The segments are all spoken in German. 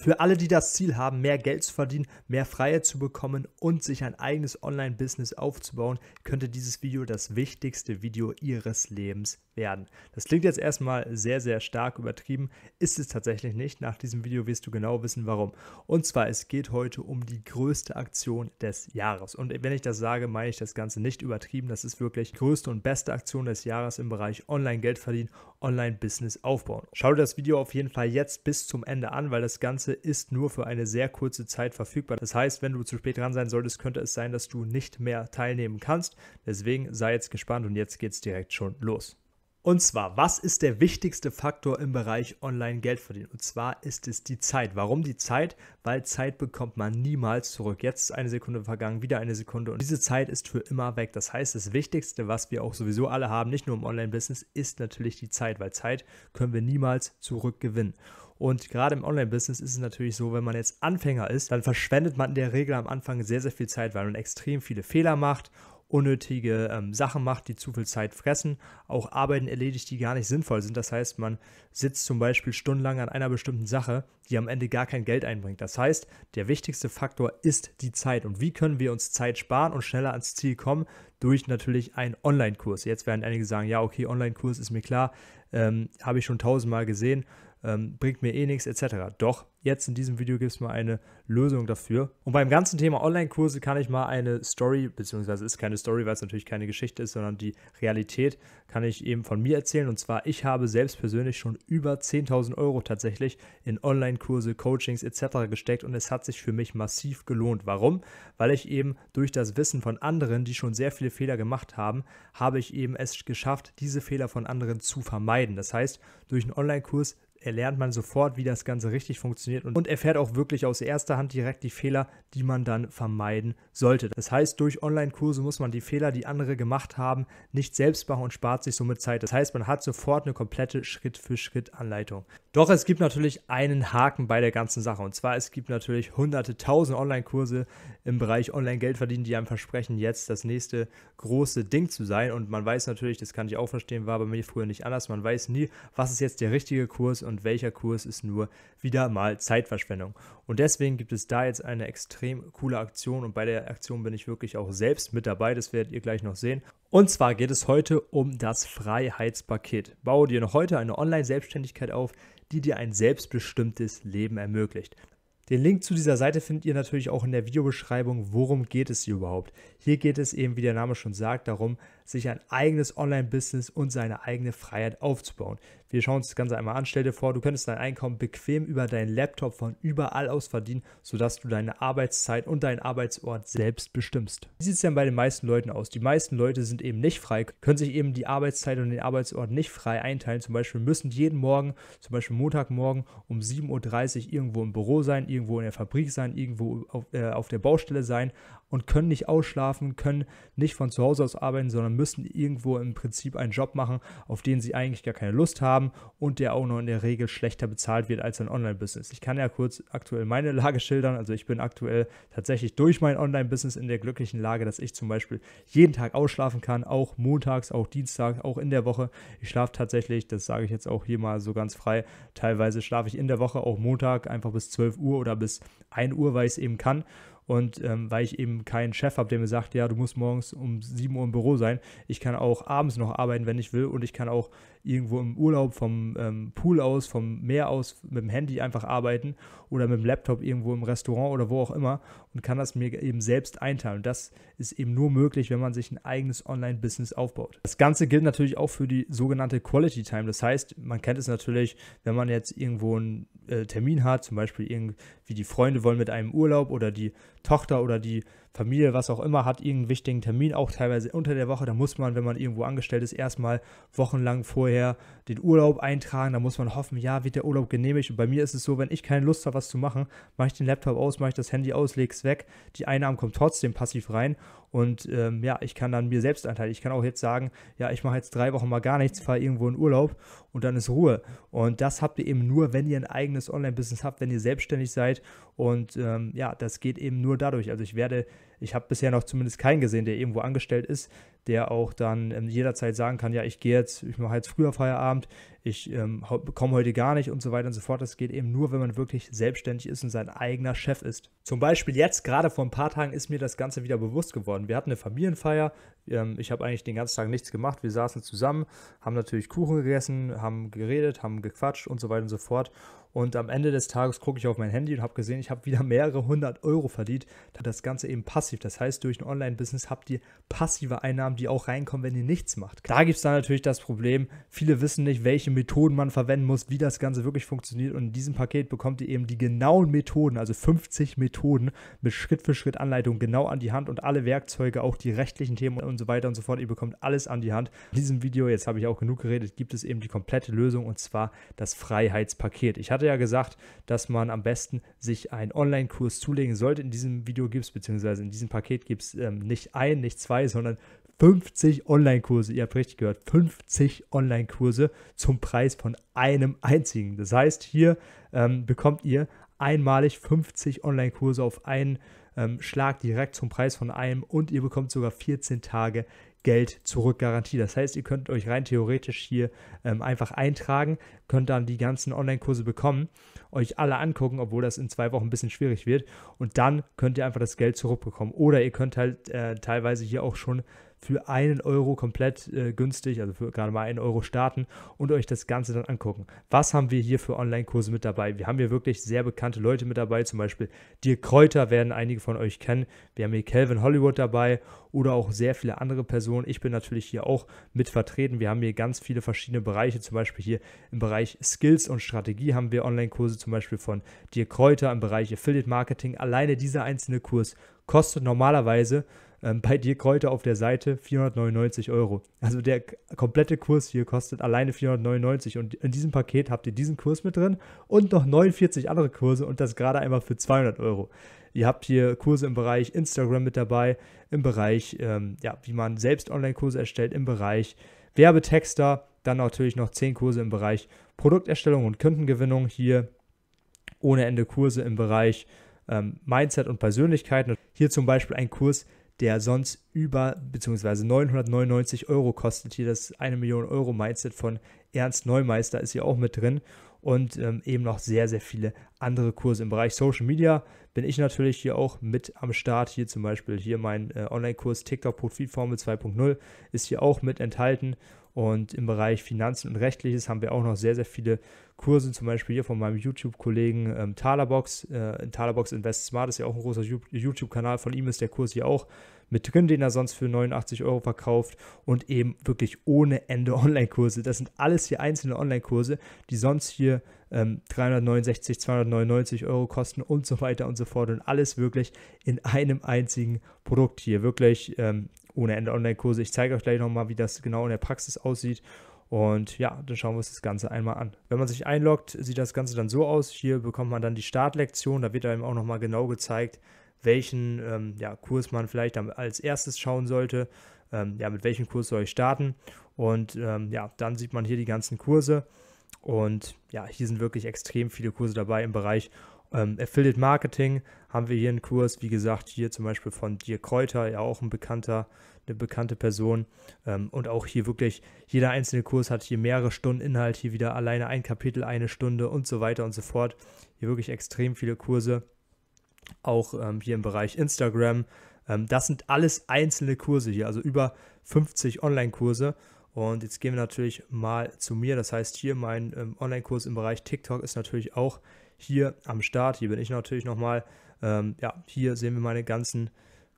Für alle, die das Ziel haben, mehr Geld zu verdienen, mehr Freiheit zu bekommen und sich ein eigenes Online-Business aufzubauen, könnte dieses Video das wichtigste Video ihres Lebens werden. Das klingt jetzt erstmal sehr, sehr stark übertrieben, ist es tatsächlich nicht. Nach diesem Video wirst du genau wissen, warum. Und zwar, es geht heute um die größte Aktion des Jahres. Und wenn ich das sage, meine ich das Ganze nicht übertrieben. Das ist wirklich die größte und beste Aktion des Jahres im Bereich Online-Geld verdienen Online-Business aufbauen. Schau dir das Video auf jeden Fall jetzt bis zum Ende an, weil das Ganze ist nur für eine sehr kurze Zeit verfügbar. Das heißt, wenn du zu spät dran sein solltest, könnte es sein, dass du nicht mehr teilnehmen kannst. Deswegen sei jetzt gespannt und jetzt geht's direkt schon los. Und zwar, was ist der wichtigste Faktor im Bereich Online-Geld verdienen? Und zwar ist es die Zeit. Warum die Zeit? Weil Zeit bekommt man niemals zurück. Jetzt ist eine Sekunde vergangen, wieder eine Sekunde und diese Zeit ist für immer weg. Das heißt, das Wichtigste, was wir auch sowieso alle haben, nicht nur im Online-Business, ist natürlich die Zeit, weil Zeit können wir niemals zurückgewinnen. Und gerade im Online-Business ist es natürlich so, wenn man jetzt Anfänger ist, dann verschwendet man in der Regel am Anfang sehr, sehr viel Zeit, weil man extrem viele Fehler macht unnötige ähm, Sachen macht, die zu viel Zeit fressen, auch Arbeiten erledigt, die gar nicht sinnvoll sind. Das heißt, man sitzt zum Beispiel stundenlang an einer bestimmten Sache, die am Ende gar kein Geld einbringt. Das heißt, der wichtigste Faktor ist die Zeit. Und wie können wir uns Zeit sparen und schneller ans Ziel kommen? Durch natürlich einen Online-Kurs. Jetzt werden einige sagen, ja, okay, Online-Kurs ist mir klar, ähm, habe ich schon tausendmal gesehen ähm, bringt mir eh nichts etc. Doch, jetzt in diesem Video gibt es mal eine Lösung dafür. Und beim ganzen Thema Online-Kurse kann ich mal eine Story, beziehungsweise ist keine Story, weil es natürlich keine Geschichte ist, sondern die Realität kann ich eben von mir erzählen. Und zwar, ich habe selbst persönlich schon über 10.000 Euro tatsächlich in Online-Kurse, Coachings etc. gesteckt und es hat sich für mich massiv gelohnt. Warum? Weil ich eben durch das Wissen von anderen, die schon sehr viele Fehler gemacht haben, habe ich eben es geschafft, diese Fehler von anderen zu vermeiden. Das heißt, durch einen Online-Kurs erlernt man sofort, wie das Ganze richtig funktioniert und, und, erfährt auch wirklich aus erster Hand direkt die Fehler, die man dann vermeiden sollte. Das heißt, durch Online-Kurse muss man die Fehler, die andere gemacht haben, nicht selbst machen und spart sich somit Zeit. Das heißt, man hat sofort eine komplette Schritt-für-Schritt-Anleitung. Doch es gibt natürlich einen Haken bei der ganzen Sache und zwar es gibt natürlich hunderte, tausend Online-Kurse im Bereich Online-Geld verdienen, die einem versprechen, jetzt das nächste große Ding zu sein und man weiß natürlich, das kann ich auch verstehen, war bei mir früher nicht anders, man weiß nie, was ist jetzt der richtige Kurs und welcher Kurs ist nur wieder mal Zeitverschwendung. Und deswegen gibt es da jetzt eine extrem coole Aktion und bei der Aktion bin ich wirklich auch selbst mit dabei, das werdet ihr gleich noch sehen. Und zwar geht es heute um das Freiheitspaket. Baue dir noch heute eine Online-Selbstständigkeit auf, die dir ein selbstbestimmtes Leben ermöglicht. Den Link zu dieser Seite findet ihr natürlich auch in der Videobeschreibung. Worum geht es hier überhaupt? Hier geht es eben, wie der Name schon sagt, darum, sich ein eigenes Online-Business und seine eigene Freiheit aufzubauen. Wir schauen uns das Ganze einmal an. Stell dir vor, du könntest dein Einkommen bequem über deinen Laptop von überall aus verdienen, sodass du deine Arbeitszeit und deinen Arbeitsort selbst bestimmst. Wie sieht es denn bei den meisten Leuten aus? Die meisten Leute sind eben nicht frei, können sich eben die Arbeitszeit und den Arbeitsort nicht frei einteilen. Zum Beispiel müssen jeden Morgen, zum Beispiel Montagmorgen um 7.30 Uhr irgendwo im Büro sein, irgendwo in der Fabrik sein, irgendwo auf, äh, auf der Baustelle sein und können nicht ausschlafen, können nicht von zu Hause aus arbeiten, sondern müssen irgendwo im Prinzip einen Job machen, auf den sie eigentlich gar keine Lust haben und der auch noch in der Regel schlechter bezahlt wird als ein Online-Business. Ich kann ja kurz aktuell meine Lage schildern. Also ich bin aktuell tatsächlich durch mein Online-Business in der glücklichen Lage, dass ich zum Beispiel jeden Tag ausschlafen kann, auch montags, auch dienstags, auch in der Woche. Ich schlafe tatsächlich, das sage ich jetzt auch hier mal so ganz frei, teilweise schlafe ich in der Woche auch Montag einfach bis 12 Uhr oder bis 1 Uhr, weil ich es eben kann. Und ähm, weil ich eben keinen Chef habe, der mir sagt, ja, du musst morgens um 7 Uhr im Büro sein, ich kann auch abends noch arbeiten, wenn ich will. Und ich kann auch irgendwo im Urlaub vom ähm, Pool aus, vom Meer aus mit dem Handy einfach arbeiten oder mit dem Laptop irgendwo im Restaurant oder wo auch immer und kann das mir eben selbst einteilen. das ist eben nur möglich, wenn man sich ein eigenes Online-Business aufbaut. Das Ganze gilt natürlich auch für die sogenannte Quality Time. Das heißt, man kennt es natürlich, wenn man jetzt irgendwo einen äh, Termin hat, zum Beispiel irgendwie die Freunde wollen mit einem Urlaub oder die Tochter oder die Familie, was auch immer, hat irgendeinen wichtigen Termin, auch teilweise unter der Woche. Da muss man, wenn man irgendwo angestellt ist, erstmal wochenlang vorher den Urlaub eintragen. Da muss man hoffen, ja, wird der Urlaub genehmigt. Und bei mir ist es so, wenn ich keine Lust habe, was zu machen, mache ich den Laptop aus, mache ich das Handy aus, lege es weg. Die Einnahmen kommen trotzdem passiv rein. Und ähm, ja, ich kann dann mir selbst einteilen. Ich kann auch jetzt sagen, ja, ich mache jetzt drei Wochen mal gar nichts, fahre irgendwo in Urlaub und dann ist Ruhe. Und das habt ihr eben nur, wenn ihr ein eigenes Online-Business habt, wenn ihr selbstständig seid. Und ähm, ja, das geht eben nur dadurch. Also ich werde ich habe bisher noch zumindest keinen gesehen, der irgendwo angestellt ist, der auch dann ähm, jederzeit sagen kann, ja, ich gehe jetzt, ich mache jetzt früher Feierabend, ich ähm, komme heute gar nicht und so weiter und so fort. Das geht eben nur, wenn man wirklich selbstständig ist und sein eigener Chef ist. Zum Beispiel jetzt, gerade vor ein paar Tagen, ist mir das Ganze wieder bewusst geworden. Wir hatten eine Familienfeier, ähm, ich habe eigentlich den ganzen Tag nichts gemacht, wir saßen zusammen, haben natürlich Kuchen gegessen, haben geredet, haben gequatscht und so weiter und so fort. Und am Ende des Tages gucke ich auf mein Handy und habe gesehen, ich habe wieder mehrere hundert Euro verdient. Das Ganze eben passiv. Das heißt, durch ein Online-Business habt ihr passive Einnahmen, die auch reinkommen, wenn ihr nichts macht. Da gibt es dann natürlich das Problem, viele wissen nicht, welche Methoden man verwenden muss, wie das Ganze wirklich funktioniert. Und in diesem Paket bekommt ihr eben die genauen Methoden, also 50 Methoden mit Schritt für Schritt Anleitung genau an die Hand und alle Werkzeuge, auch die rechtlichen Themen und so weiter und so fort. Ihr bekommt alles an die Hand. In diesem Video, jetzt habe ich auch genug geredet, gibt es eben die komplette Lösung und zwar das Freiheitspaket. Ich hatte ja gesagt, dass man am besten sich einen Online-Kurs zulegen sollte. In diesem Video gibt es, beziehungsweise in diesem Paket gibt es ähm, nicht ein, nicht zwei, sondern 50 Online-Kurse. Ihr habt richtig gehört, 50 Online-Kurse zum Preis von einem einzigen. Das heißt, hier ähm, bekommt ihr einmalig 50 Online-Kurse auf einen ähm, Schlag direkt zum Preis von einem und ihr bekommt sogar 14 Tage Geld zurück zurückgarantie. Das heißt, ihr könnt euch rein theoretisch hier ähm, einfach eintragen, könnt dann die ganzen Online-Kurse bekommen, euch alle angucken, obwohl das in zwei Wochen ein bisschen schwierig wird. Und dann könnt ihr einfach das Geld zurückbekommen. Oder ihr könnt halt äh, teilweise hier auch schon für einen Euro komplett äh, günstig, also für gerade mal einen Euro starten und euch das Ganze dann angucken. Was haben wir hier für Online-Kurse mit dabei? Wir haben hier wirklich sehr bekannte Leute mit dabei, zum Beispiel Dirk Kräuter werden einige von euch kennen. Wir haben hier Calvin Hollywood dabei oder auch sehr viele andere Personen. Ich bin natürlich hier auch mit vertreten. Wir haben hier ganz viele verschiedene Bereiche, zum Beispiel hier im Bereich Skills und Strategie haben wir Online-Kurse, zum Beispiel von Dirk Kräuter im Bereich Affiliate Marketing. Alleine dieser einzelne Kurs kostet normalerweise ähm, bei dir Kräuter auf der Seite 499 Euro. Also der komplette Kurs hier kostet alleine 499 und in diesem Paket habt ihr diesen Kurs mit drin und noch 49 andere Kurse und das gerade einmal für 200 Euro. Ihr habt hier Kurse im Bereich Instagram mit dabei, im Bereich, ähm, ja, wie man selbst Online-Kurse erstellt, im Bereich Werbetexter, dann natürlich noch 10 Kurse im Bereich Produkterstellung und Kundengewinnung hier, ohne Ende Kurse im Bereich ähm, Mindset und Persönlichkeit. Hier zum Beispiel ein Kurs, der sonst über bzw. 999 Euro kostet. Hier das 1 Million Euro Mindset von Ernst Neumeister ist hier auch mit drin und ähm, eben noch sehr, sehr viele andere Kurse im Bereich Social Media. Bin ich natürlich hier auch mit am Start. Hier zum Beispiel hier mein äh, Online-Kurs TikTok Profil Formel 2.0 ist hier auch mit enthalten und im Bereich Finanzen und Rechtliches haben wir auch noch sehr, sehr viele Kurse, zum Beispiel hier von meinem YouTube-Kollegen ähm, Talabox. Äh, Talerbox Invest Smart ist ja auch ein großer YouTube-Kanal. Von ihm ist der Kurs hier auch mit drin, den er sonst für 89 Euro verkauft und eben wirklich ohne Ende Online-Kurse. Das sind alles hier einzelne Online-Kurse, die sonst hier ähm, 369, 299 Euro kosten und so weiter und so fort und alles wirklich in einem einzigen Produkt hier. Wirklich ähm, ohne Ende Online-Kurse. Ich zeige euch gleich nochmal, wie das genau in der Praxis aussieht. Und ja, dann schauen wir uns das Ganze einmal an. Wenn man sich einloggt, sieht das Ganze dann so aus. Hier bekommt man dann die Startlektion. Da wird einem auch nochmal genau gezeigt, welchen ähm, ja, Kurs man vielleicht als erstes schauen sollte. Ähm, ja, mit welchem Kurs soll ich starten? Und ähm, ja, dann sieht man hier die ganzen Kurse. Und ja, hier sind wirklich extrem viele Kurse dabei im Bereich ähm, Affiliate Marketing haben wir hier einen Kurs, wie gesagt, hier zum Beispiel von Dirk Kräuter, ja auch ein bekannter, eine bekannte Person. Ähm, und auch hier wirklich, jeder einzelne Kurs hat hier mehrere Stunden Inhalt, hier wieder alleine ein Kapitel, eine Stunde und so weiter und so fort. Hier wirklich extrem viele Kurse. Auch ähm, hier im Bereich Instagram. Ähm, das sind alles einzelne Kurse hier, also über 50 Online-Kurse. Und jetzt gehen wir natürlich mal zu mir. Das heißt, hier mein ähm, Online-Kurs im Bereich TikTok ist natürlich auch hier am Start. Hier bin ich natürlich nochmal. Ähm, ja, hier sehen wir meine ganzen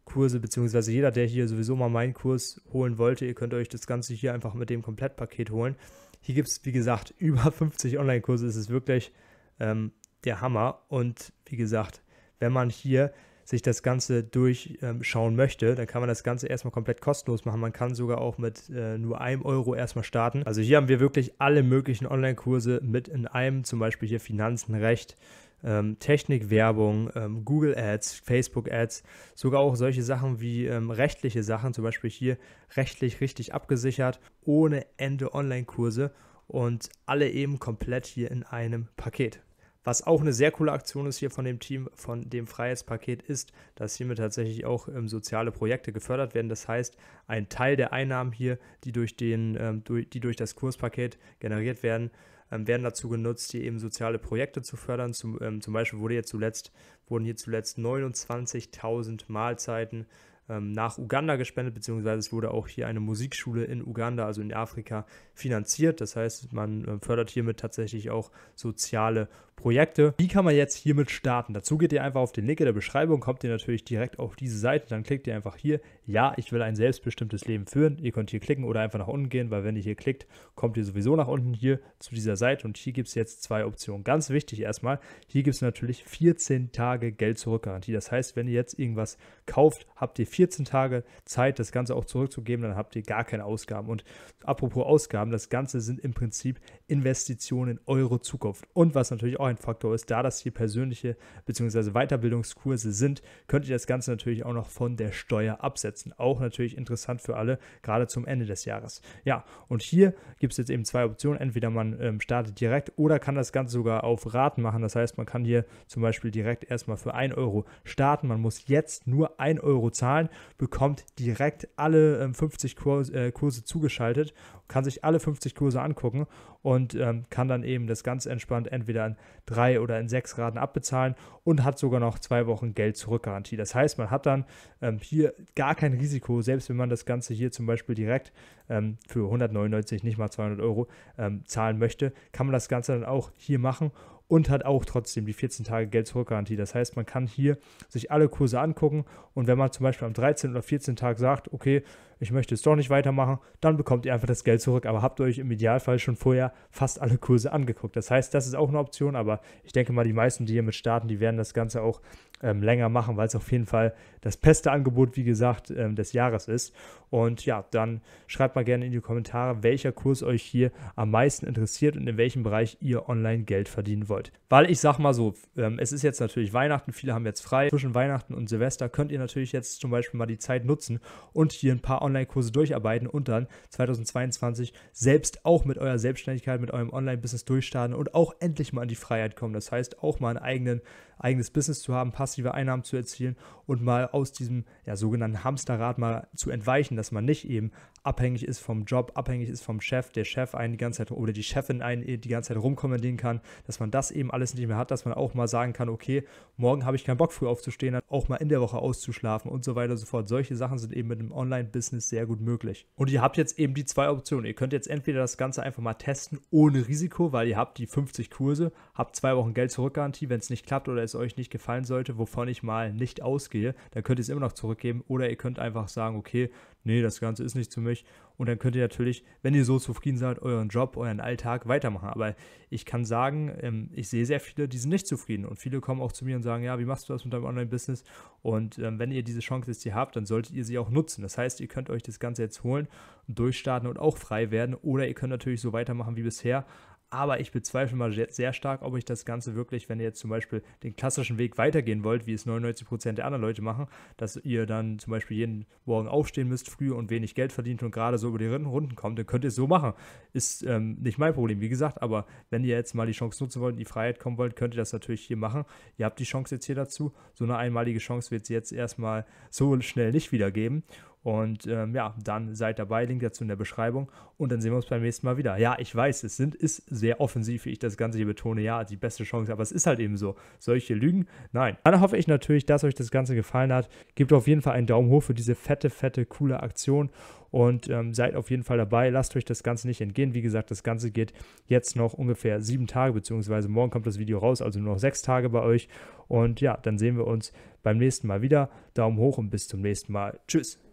Kurse, beziehungsweise jeder, der hier sowieso mal meinen Kurs holen wollte, ihr könnt euch das Ganze hier einfach mit dem Komplettpaket holen. Hier gibt es, wie gesagt, über 50 Online-Kurse. Es ist wirklich ähm, der Hammer. Und wie gesagt, wenn man hier sich das Ganze durchschauen ähm, möchte, dann kann man das Ganze erstmal komplett kostenlos machen. Man kann sogar auch mit äh, nur einem Euro erstmal starten. Also hier haben wir wirklich alle möglichen Online-Kurse mit in einem, zum Beispiel hier Finanzen, Recht, ähm, Technik, Werbung, ähm, Google Ads, Facebook Ads, sogar auch solche Sachen wie rechtliche Sachen, zum Beispiel hier rechtlich richtig abgesichert, ohne Ende Online-Kurse und alle eben komplett hier in einem Paket. Was auch eine sehr coole Aktion ist hier von dem Team, von dem Freiheitspaket ist, dass hiermit tatsächlich auch ähm, soziale Projekte gefördert werden. Das heißt, ein Teil der Einnahmen hier, die durch, den, ähm, durch, die durch das Kurspaket generiert werden, ähm, werden dazu genutzt, hier eben soziale Projekte zu fördern. Zum, ähm, zum Beispiel wurde hier zuletzt, wurden hier zuletzt 29.000 Mahlzeiten äh, ähm, nach Uganda gespendet, beziehungsweise es wurde auch hier eine Musikschule in Uganda, also in Afrika, finanziert. Das heißt, man äh, fördert hiermit tatsächlich auch soziale Projekte. Wie kann man jetzt hiermit starten? Dazu geht ihr einfach auf den Link in der Beschreibung, kommt ihr natürlich direkt auf diese Seite, dann klickt ihr einfach hier, ja, ich will ein selbstbestimmtes Leben führen. Ihr könnt hier klicken oder einfach nach unten gehen, weil wenn ihr hier klickt, kommt ihr sowieso nach unten hier zu dieser Seite und hier gibt es jetzt zwei Optionen. Ganz wichtig erstmal, hier gibt es natürlich 14 Tage Geld-Zurück-Garantie. Das heißt, wenn ihr jetzt irgendwas kauft, habt ihr 14 14 Tage Zeit, das Ganze auch zurückzugeben, dann habt ihr gar keine Ausgaben. Und apropos Ausgaben, das Ganze sind im Prinzip Investitionen in eure Zukunft. Und was natürlich auch ein Faktor ist, da das hier persönliche bzw. Weiterbildungskurse sind, könnt ihr das Ganze natürlich auch noch von der Steuer absetzen. Auch natürlich interessant für alle, gerade zum Ende des Jahres. Ja, und hier gibt es jetzt eben zwei Optionen. Entweder man ähm, startet direkt oder kann das Ganze sogar auf Raten machen. Das heißt, man kann hier zum Beispiel direkt erstmal für 1 Euro starten. Man muss jetzt nur 1 Euro zahlen bekommt direkt alle 50 ähm, Kurse, äh, Kurse zugeschaltet, kann sich alle 50 Kurse angucken und ähm, kann dann eben das ganz entspannt entweder in drei oder in sechs Raten abbezahlen und hat sogar noch zwei Wochen Geld zurückgarantie. Das heißt, man hat dann ähm, hier gar kein Risiko, selbst wenn man das Ganze hier zum Beispiel direkt ähm, für 199, nicht mal 200 Euro ähm, zahlen möchte, kann man das Ganze dann auch hier machen und hat auch trotzdem die 14 Tage Geld zurückgarantie. Das heißt, man kann hier sich alle Kurse angucken und wenn man zum Beispiel am 13. oder 14. Tag sagt, okay, ich möchte es doch nicht weitermachen, dann bekommt ihr einfach das Geld zurück. Aber habt euch im Idealfall schon vorher fast alle Kurse angeguckt. Das heißt, das ist auch eine Option, aber ich denke mal, die meisten, die hiermit starten, die werden das Ganze auch ähm, länger machen, weil es auf jeden Fall das beste Angebot, wie gesagt, ähm, des Jahres ist. Und ja, dann schreibt mal gerne in die Kommentare, welcher Kurs euch hier am meisten interessiert und in welchem Bereich ihr online Geld verdienen wollt. Weil ich sag mal so, ähm, es ist jetzt natürlich Weihnachten, viele haben jetzt frei. Zwischen Weihnachten und Silvester könnt ihr natürlich jetzt zum Beispiel mal die Zeit nutzen und hier ein paar Online-Kurse durcharbeiten und dann 2022 selbst auch mit eurer Selbstständigkeit, mit eurem Online-Business durchstarten und auch endlich mal in die Freiheit kommen. Das heißt, auch mal einen eigenen eigenes Business zu haben, passive Einnahmen zu erzielen und mal aus diesem ja, sogenannten Hamsterrad mal zu entweichen, dass man nicht eben abhängig ist vom Job, abhängig ist vom Chef, der Chef einen die ganze Zeit oder die Chefin einen die ganze Zeit rumkommandieren kann, dass man das eben alles nicht mehr hat, dass man auch mal sagen kann, okay, morgen habe ich keinen Bock früh aufzustehen, auch mal in der Woche auszuschlafen und so weiter und so fort. Solche Sachen sind eben mit einem Online-Business sehr gut möglich. Und ihr habt jetzt eben die zwei Optionen. Ihr könnt jetzt entweder das Ganze einfach mal testen ohne Risiko, weil ihr habt die 50 Kurse, Habt zwei Wochen Geld zurückgarantie, wenn es nicht klappt oder es euch nicht gefallen sollte, wovon ich mal nicht ausgehe, dann könnt ihr es immer noch zurückgeben oder ihr könnt einfach sagen, okay, nee, das Ganze ist nicht zu mich und dann könnt ihr natürlich, wenn ihr so zufrieden seid, euren Job, euren Alltag weitermachen. Aber ich kann sagen, ähm, ich sehe sehr viele, die sind nicht zufrieden und viele kommen auch zu mir und sagen, ja, wie machst du das mit deinem Online-Business? Und ähm, wenn ihr diese Chance jetzt hier habt, dann solltet ihr sie auch nutzen. Das heißt, ihr könnt euch das Ganze jetzt holen, durchstarten und auch frei werden oder ihr könnt natürlich so weitermachen wie bisher, aber ich bezweifle mal sehr, stark, ob ich das Ganze wirklich, wenn ihr jetzt zum Beispiel den klassischen Weg weitergehen wollt, wie es 99% der anderen Leute machen, dass ihr dann zum Beispiel jeden Morgen aufstehen müsst, früh und wenig Geld verdient und gerade so über die Runden kommt, dann könnt ihr es so machen. Ist ähm, nicht mein Problem, wie gesagt, aber wenn ihr jetzt mal die Chance nutzen wollt, in die Freiheit kommen wollt, könnt ihr das natürlich hier machen. Ihr habt die Chance jetzt hier dazu. So eine einmalige Chance wird es jetzt erstmal so schnell nicht wiedergeben. geben. Und ähm, ja, dann seid dabei. Link dazu in der Beschreibung. Und dann sehen wir uns beim nächsten Mal wieder. Ja, ich weiß, es sind, ist sehr offensiv, wie ich das Ganze hier betone. Ja, die beste Chance. Aber es ist halt eben so. Solche Lügen? Nein. Dann hoffe ich natürlich, dass euch das Ganze gefallen hat. Gebt auf jeden Fall einen Daumen hoch für diese fette, fette, coole Aktion. Und ähm, seid auf jeden Fall dabei. Lasst euch das Ganze nicht entgehen. Wie gesagt, das Ganze geht jetzt noch ungefähr sieben Tage, beziehungsweise morgen kommt das Video raus, also nur noch sechs Tage bei euch. Und ja, dann sehen wir uns beim nächsten Mal wieder. Daumen hoch und bis zum nächsten Mal. Tschüss.